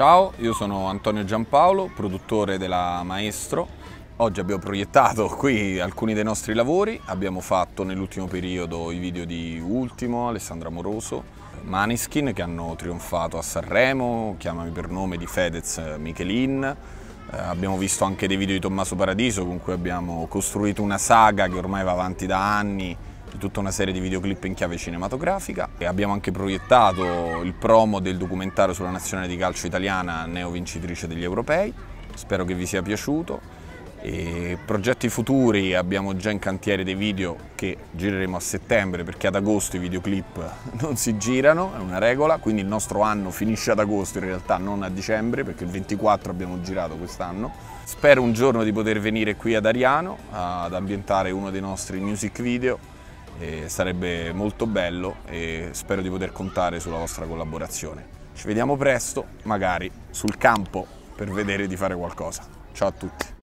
Ciao, io sono Antonio Giampaolo, produttore della Maestro. Oggi abbiamo proiettato qui alcuni dei nostri lavori, abbiamo fatto nell'ultimo periodo i video di Ultimo, Alessandra Moroso, Maniskin che hanno trionfato a Sanremo, Chiamami per nome di Fedez Michelin, eh, abbiamo visto anche dei video di Tommaso Paradiso con cui abbiamo costruito una saga che ormai va avanti da anni tutta una serie di videoclip in chiave cinematografica e abbiamo anche proiettato il promo del documentario sulla nazionale di calcio italiana neo vincitrice degli europei. Spero che vi sia piaciuto. E progetti futuri abbiamo già in cantiere dei video che gireremo a settembre perché ad agosto i videoclip non si girano, è una regola, quindi il nostro anno finisce ad agosto in realtà non a dicembre perché il 24 abbiamo girato quest'anno. Spero un giorno di poter venire qui ad Ariano ad ambientare uno dei nostri music video eh, sarebbe molto bello e spero di poter contare sulla vostra collaborazione. Ci vediamo presto, magari sul campo, per vedere di fare qualcosa. Ciao a tutti!